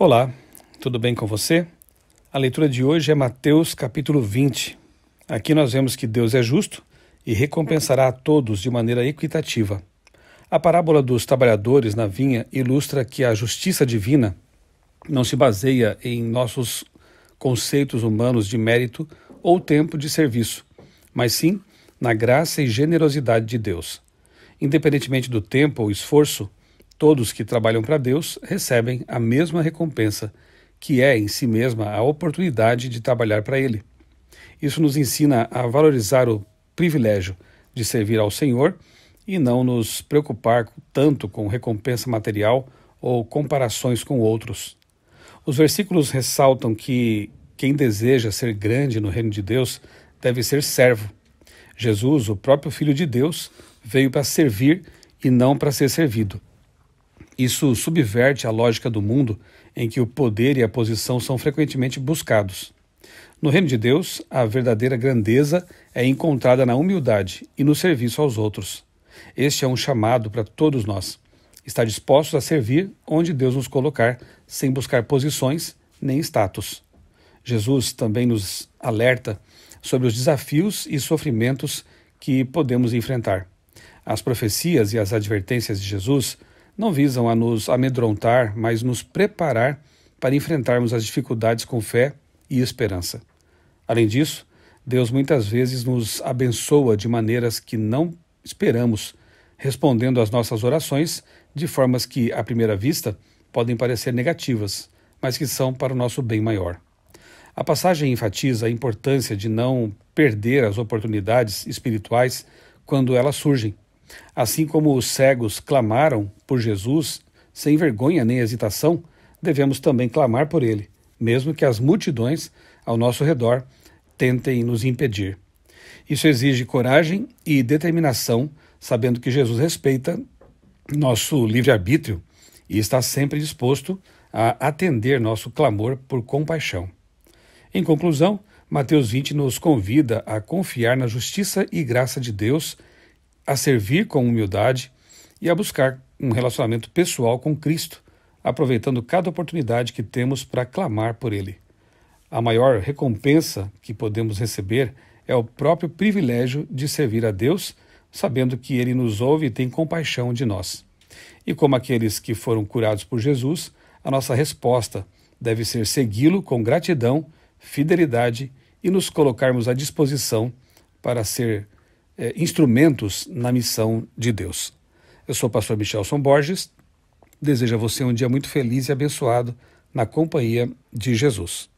Olá, tudo bem com você? A leitura de hoje é Mateus capítulo 20. Aqui nós vemos que Deus é justo e recompensará a todos de maneira equitativa. A parábola dos trabalhadores na vinha ilustra que a justiça divina não se baseia em nossos conceitos humanos de mérito ou tempo de serviço, mas sim na graça e generosidade de Deus. Independentemente do tempo ou esforço, Todos que trabalham para Deus recebem a mesma recompensa, que é em si mesma a oportunidade de trabalhar para Ele. Isso nos ensina a valorizar o privilégio de servir ao Senhor e não nos preocupar tanto com recompensa material ou comparações com outros. Os versículos ressaltam que quem deseja ser grande no reino de Deus deve ser servo. Jesus, o próprio Filho de Deus, veio para servir e não para ser servido. Isso subverte a lógica do mundo em que o poder e a posição são frequentemente buscados. No reino de Deus, a verdadeira grandeza é encontrada na humildade e no serviço aos outros. Este é um chamado para todos nós. Estar dispostos a servir onde Deus nos colocar, sem buscar posições nem status. Jesus também nos alerta sobre os desafios e sofrimentos que podemos enfrentar. As profecias e as advertências de Jesus não visam a nos amedrontar, mas nos preparar para enfrentarmos as dificuldades com fé e esperança. Além disso, Deus muitas vezes nos abençoa de maneiras que não esperamos, respondendo às nossas orações de formas que, à primeira vista, podem parecer negativas, mas que são para o nosso bem maior. A passagem enfatiza a importância de não perder as oportunidades espirituais quando elas surgem Assim como os cegos clamaram por Jesus, sem vergonha nem hesitação, devemos também clamar por ele, mesmo que as multidões ao nosso redor tentem nos impedir. Isso exige coragem e determinação, sabendo que Jesus respeita nosso livre-arbítrio e está sempre disposto a atender nosso clamor por compaixão. Em conclusão, Mateus 20 nos convida a confiar na justiça e graça de Deus a servir com humildade e a buscar um relacionamento pessoal com Cristo, aproveitando cada oportunidade que temos para clamar por Ele. A maior recompensa que podemos receber é o próprio privilégio de servir a Deus, sabendo que Ele nos ouve e tem compaixão de nós. E como aqueles que foram curados por Jesus, a nossa resposta deve ser segui-lo com gratidão, fidelidade e nos colocarmos à disposição para ser é, instrumentos na missão de Deus. Eu sou o pastor Michelson Borges, desejo a você um dia muito feliz e abençoado na companhia de Jesus.